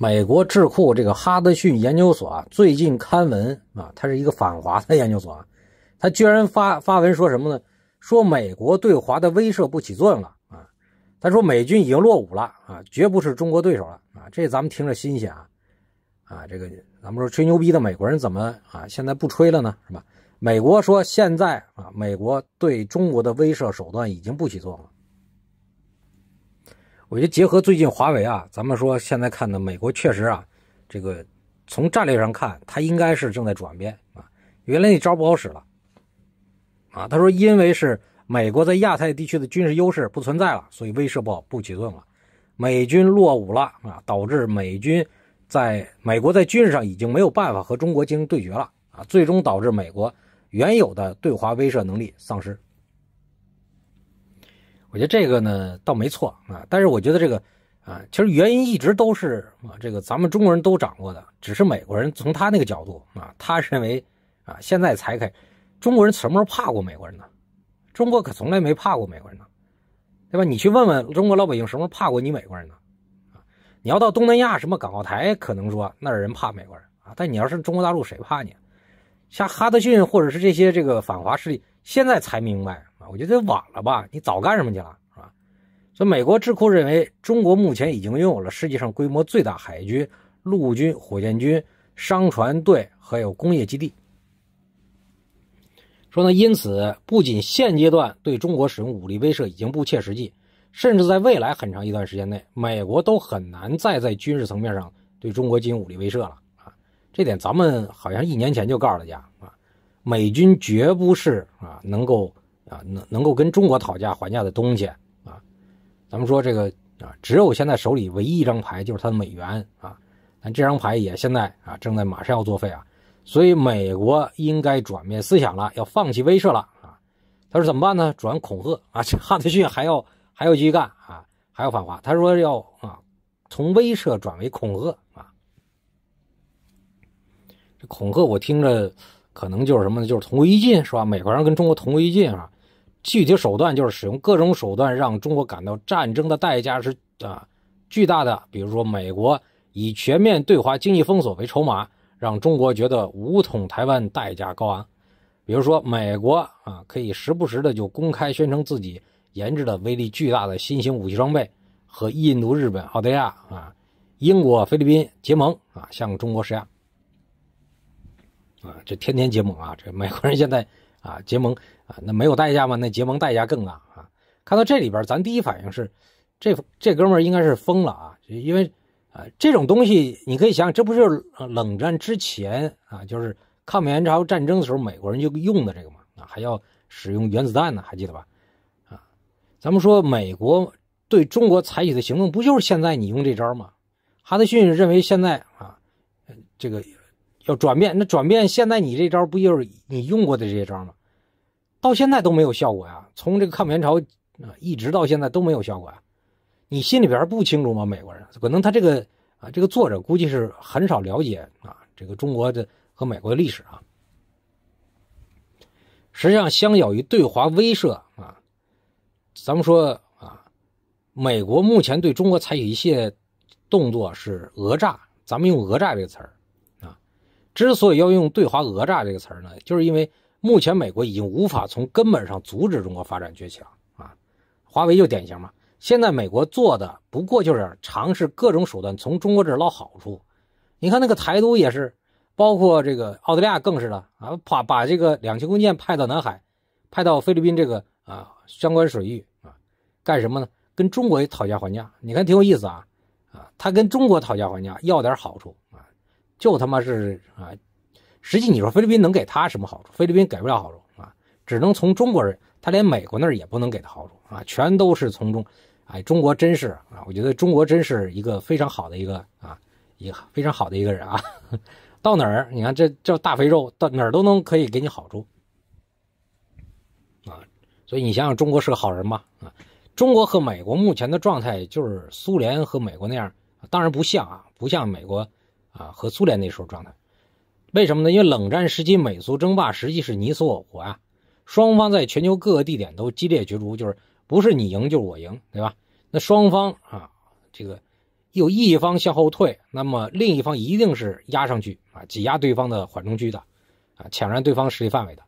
美国智库这个哈德逊研究所啊，最近刊文啊，它是一个反华的研究所，啊，它居然发发文说什么呢？说美国对华的威慑不起作用了啊！他说美军已经落伍了啊，绝不是中国对手了啊！这咱们听着新鲜啊啊！这个咱们说吹牛逼的美国人怎么啊现在不吹了呢？是吧？美国说现在啊，美国对中国的威慑手段已经不起作用。了。我觉得结合最近华为啊，咱们说现在看的美国确实啊，这个从战略上看，它应该是正在转变啊，原来那招不好使了啊。他说，因为是美国在亚太地区的军事优势不存在了，所以威慑不好不起作用了，美军落伍了啊，导致美军在美国在军事上已经没有办法和中国进行对决了啊，最终导致美国原有的对华威慑能力丧失。我觉得这个呢倒没错啊，但是我觉得这个啊，其实原因一直都是啊，这个咱们中国人都掌握的，只是美国人从他那个角度啊，他认为啊，现在才开，中国人什么时候怕过美国人呢？中国可从来没怕过美国人呢，对吧？你去问问中国老百姓什么时候怕过你美国人呢？啊，你要到东南亚什么港澳台，可能说那人怕美国人啊，但你要是中国大陆，谁怕你？像哈德逊或者是这些这个反华势力，现在才明白。我觉得晚了吧？你早干什么去了，是吧？所以美国智库认为，中国目前已经拥有了世界上规模最大海军、陆军、火箭军、商船队，还有工业基地。说呢，因此不仅现阶段对中国使用武力威慑已经不切实际，甚至在未来很长一段时间内，美国都很难再在军事层面上对中国进行武力威慑了。啊，这点咱们好像一年前就告诉大家啊，美军绝不是啊能够。啊，能能够跟中国讨价还价的东西啊，咱们说这个啊，只有现在手里唯一一张牌就是他的美元啊，但这张牌也现在啊正在马上要作废啊，所以美国应该转变思想了，要放弃威慑了啊。他说怎么办呢？转恐吓啊，这哈德逊还要还要继续干啊，还要反华。他说要啊，从威慑转为恐吓啊。这恐吓我听着可能就是什么呢？就是同归于尽是吧？美国人跟中国同归于尽啊。具体手段就是使用各种手段让中国感到战争的代价是啊巨大的，比如说美国以全面对华经济封锁为筹码，让中国觉得武统台湾代价高昂；比如说美国啊可以时不时的就公开宣称自己研制的威力巨大的新型武器装备，和印度、日本、澳大利亚啊、英国、菲律宾结盟啊，向中国施压。啊，这天天结盟啊，这美国人现在。啊，结盟啊，那没有代价吗？那结盟代价更大啊！看到这里边，咱第一反应是，这这哥们儿应该是疯了啊！因为啊，这种东西你可以想，这不就是冷战之前啊，就是抗美援朝战争的时候，美国人就用的这个嘛啊，还要使用原子弹呢，还记得吧？啊，咱们说美国对中国采取的行动，不就是现在你用这招吗？哈德逊认为现在啊，这个要转变，那转变现在你这招不就是你用过的这些招吗？到现在都没有效果呀！从这个抗美援朝啊，一直到现在都没有效果呀！你心里边不清楚吗？美国人可能他这个啊，这个作者估计是很少了解啊，这个中国的和美国的历史啊。实际上，相较于对华威慑啊，咱们说啊，美国目前对中国采取一些动作是讹诈，咱们用“讹诈”这个词儿啊。之所以要用“对华讹诈”这个词儿呢，就是因为。目前美国已经无法从根本上阻止中国发展崛起了啊，华为就典型嘛。现在美国做的不过就是尝试各种手段从中国这捞好处。你看那个台独也是，包括这个澳大利亚更是了啊，把把这个两栖攻舰派到南海，派到菲律宾这个啊相关水域啊，干什么呢？跟中国讨价还价。你看挺有意思啊啊，他跟中国讨价还价，要点好处啊，就他妈是啊。实际你说菲律宾能给他什么好处？菲律宾给不了好处啊，只能从中国人，他连美国那儿也不能给他好处啊，全都是从中。哎，中国真是啊，我觉得中国真是一个非常好的一个啊，一个非常好的一个人啊。到哪儿，你看这叫大肥肉，到哪儿都能可以给你好处啊。所以你想想，中国是个好人吗？啊，中国和美国目前的状态就是苏联和美国那样，当然不像啊，不像美国啊和苏联那时候状态。为什么呢？因为冷战时期美苏争霸实际是你死我活啊，双方在全球各个地点都激烈角逐，就是不是你赢就是我赢，对吧？那双方啊，这个有一方向后退，那么另一方一定是压上去啊，挤压对方的缓冲区的，啊，抢占对方实力范围的。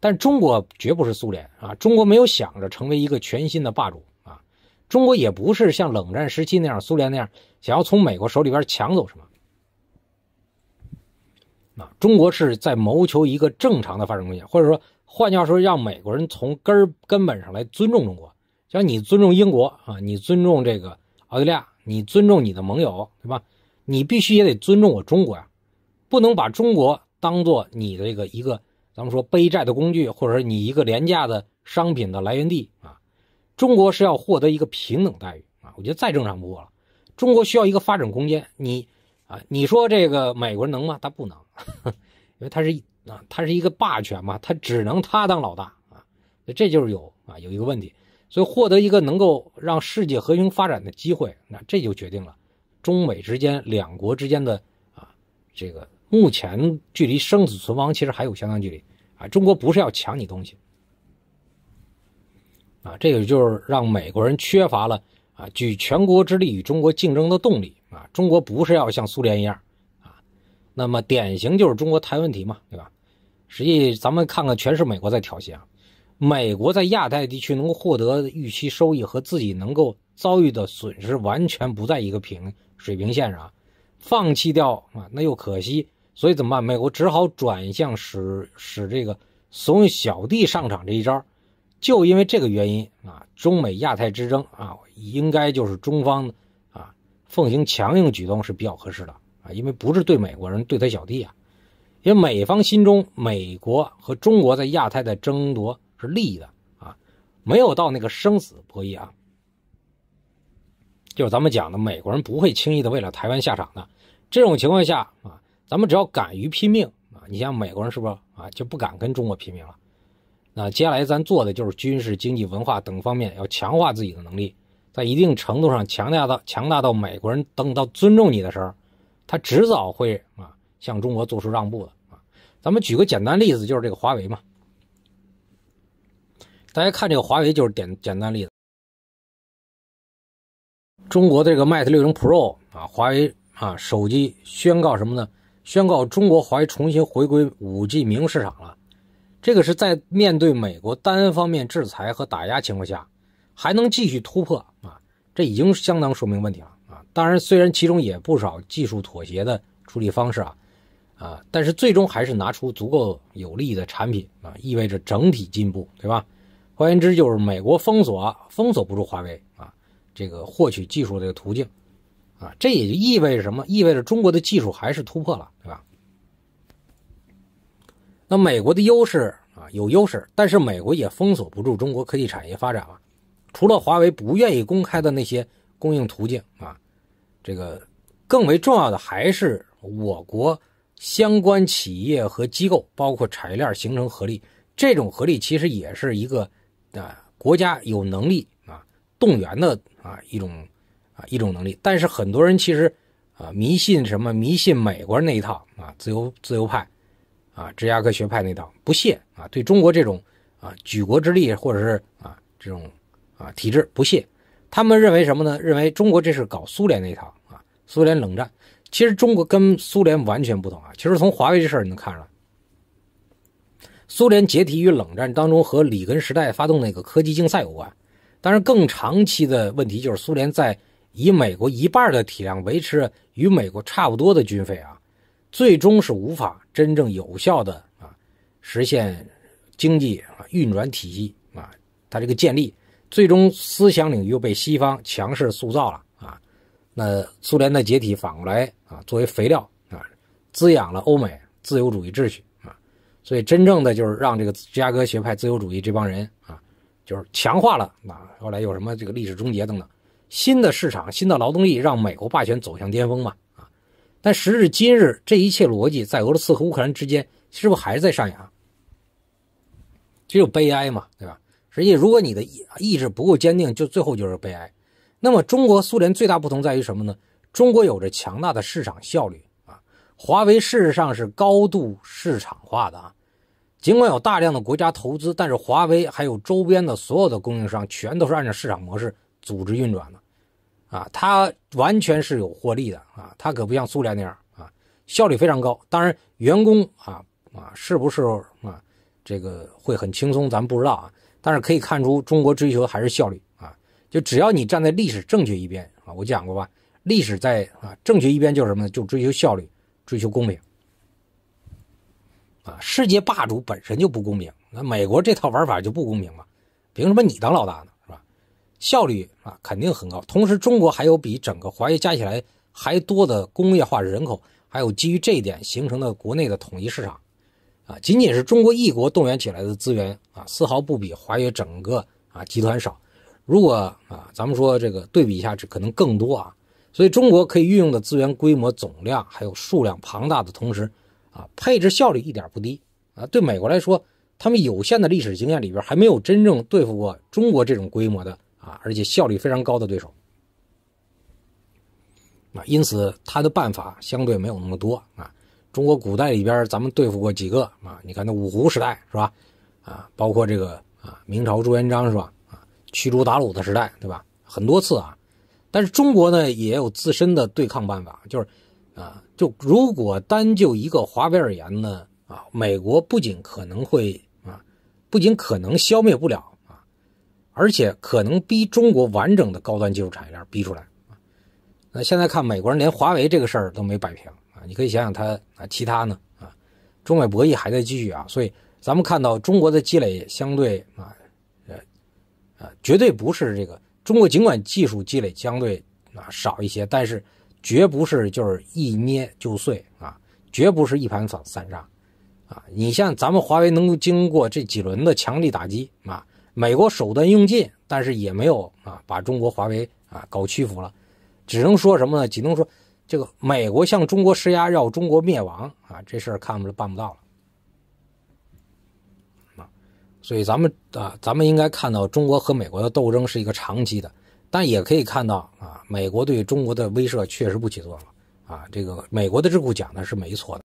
但中国绝不是苏联啊，中国没有想着成为一个全新的霸主啊，中国也不是像冷战时期那样苏联那样，想要从美国手里边抢走什么。中国是在谋求一个正常的发展空间，或者说换句话说，让美国人从根根本上来尊重中国。像你尊重英国啊，你尊重这个澳大利亚，你尊重你的盟友，对吧？你必须也得尊重我中国呀，不能把中国当做你的这个一个咱们说背债的工具，或者说你一个廉价的商品的来源地啊。中国是要获得一个平等待遇啊，我觉得再正常不过了。中国需要一个发展空间，你。你说这个美国人能吗？他不能，因为他是啊，他是一个霸权嘛，他只能他当老大啊，这就是有啊有一个问题，所以获得一个能够让世界和平发展的机会，那这就决定了中美之间两国之间的啊，这个目前距离生死存亡其实还有相当距离啊。中国不是要抢你东西啊，这个就是让美国人缺乏了。啊，举全国之力与中国竞争的动力啊！中国不是要像苏联一样啊？那么典型就是中国台问题嘛，对吧？实际咱们看看，全是美国在挑衅啊！美国在亚太地区能够获得预期收益和自己能够遭遇的损失完全不在一个平水平线上啊！放弃掉啊，那又可惜，所以怎么办？美国只好转向使使这个怂恿小弟上场这一招。就因为这个原因啊，中美亚太之争啊，应该就是中方啊奉行强硬举动是比较合适的啊，因为不是对美国人，对他小弟啊，因为美方心中美国和中国在亚太的争夺是利益的啊，没有到那个生死博弈啊，就是咱们讲的美国人不会轻易的为了台湾下场的，这种情况下啊，咱们只要敢于拼命啊，你像美国人是不是啊就不敢跟中国拼命了？那接下来咱做的就是军事、经济、文化等方面要强化自己的能力，在一定程度上强大到强大到美国人等到尊重你的时候，他迟早会啊向中国做出让步的啊。咱们举个简单例子，就是这个华为嘛，大家看这个华为就是简简单例子。中国这个 Mate 六零 Pro 啊，华为啊手机宣告什么呢？宣告中国华为重新回归五 G 民用市场了。这个是在面对美国单方面制裁和打压情况下，还能继续突破啊，这已经相当说明问题了啊。当然，虽然其中也不少技术妥协的处理方式啊啊，但是最终还是拿出足够有力的产品啊，意味着整体进步，对吧？换言之，就是美国封锁封锁不住华为啊，这个获取技术的途径啊，这也就意味着什么？意味着中国的技术还是突破了，对吧？那美国的优势啊有优势，但是美国也封锁不住中国科技产业发展了。除了华为不愿意公开的那些供应途径啊，这个更为重要的还是我国相关企业和机构，包括产业链形成合力。这种合力其实也是一个啊国家有能力啊动员的啊一种啊一种能力。但是很多人其实啊迷信什么迷信美国那一套啊自由自由派。啊，芝加哥学派那套不屑啊，对中国这种啊举国之力，或者是啊这种啊体制不屑。他们认为什么呢？认为中国这是搞苏联那套啊，苏联冷战。其实中国跟苏联完全不同啊。其实从华为这事儿你能看出来，苏联解体与冷战当中和里根时代发动那个科技竞赛有关。但是更长期的问题就是苏联在以美国一半的体量维持与美国差不多的军费啊。最终是无法真正有效的啊，实现经济啊运转体系啊，它这个建立，最终思想领域又被西方强势塑造了啊，那苏联的解体反过来啊作为肥料啊，滋养了欧美自由主义秩序啊，所以真正的就是让这个芝加哥学派自由主义这帮人啊，就是强化了啊，后来有什么这个历史终结等等，新的市场新的劳动力让美国霸权走向巅峰嘛。但时至今日，这一切逻辑在俄罗斯和乌克兰之间，是不是还是在上演？只有悲哀嘛，对吧？实际，如果你的意志不够坚定，就最后就是悲哀。那么，中国苏联最大不同在于什么呢？中国有着强大的市场效率啊！华为事实上是高度市场化的啊，尽管有大量的国家投资，但是华为还有周边的所有的供应商，全都是按照市场模式组织运转的。啊，它完全是有获利的啊，它可不像苏联那样啊，效率非常高。当然，员工啊啊，是不是啊，这个会很轻松，咱们不知道啊。但是可以看出，中国追求还是效率啊。就只要你站在历史正确一边啊，我讲过吧，历史在啊正确一边就是什么，呢？就追求效率，追求公平啊。世界霸主本身就不公平，那美国这套玩法就不公平嘛？凭什么你当老大呢？效率啊，肯定很高。同时，中国还有比整个华约加起来还多的工业化人口，还有基于这一点形成的国内的统一市场，啊，仅仅是中国一国动员起来的资源啊，丝毫不比华约整个啊集团少。如果啊，咱们说这个对比一下，这可能更多啊。所以，中国可以运用的资源规模总量还有数量庞大的同时，啊，配置效率一点不低啊。对美国来说，他们有限的历史经验里边还没有真正对付过中国这种规模的。啊，而且效率非常高的对手，啊，因此他的办法相对没有那么多啊。中国古代里边，咱们对付过几个啊？你看那五胡时代是吧？啊，包括这个啊，明朝朱元璋是吧？啊，驱逐鞑虏的时代对吧？很多次啊。但是中国呢，也有自身的对抗办法，就是啊，就如果单就一个华北而言呢，啊，美国不仅可能会啊，不仅可能消灭不了。而且可能逼中国完整的高端技术产业链逼出来啊！那现在看美国人连华为这个事儿都没摆平啊！你可以想想他啊，其他呢啊？中美博弈还在继续啊！所以咱们看到中国的积累相对啊，呃，啊，绝对不是这个。中国尽管技术积累相对啊少一些，但是绝不是就是一捏就碎啊，绝不是一盘散沙啊！你像咱们华为能够经过这几轮的强力打击啊！美国手段用尽，但是也没有啊把中国华为啊搞屈服了，只能说什么呢？只能说这个美国向中国施压，要中国灭亡啊，这事儿看不着办不到了啊。所以咱们啊，咱们应该看到中国和美国的斗争是一个长期的，但也可以看到啊，美国对中国的威慑确实不起作用了啊。这个美国的智库讲的是没错的。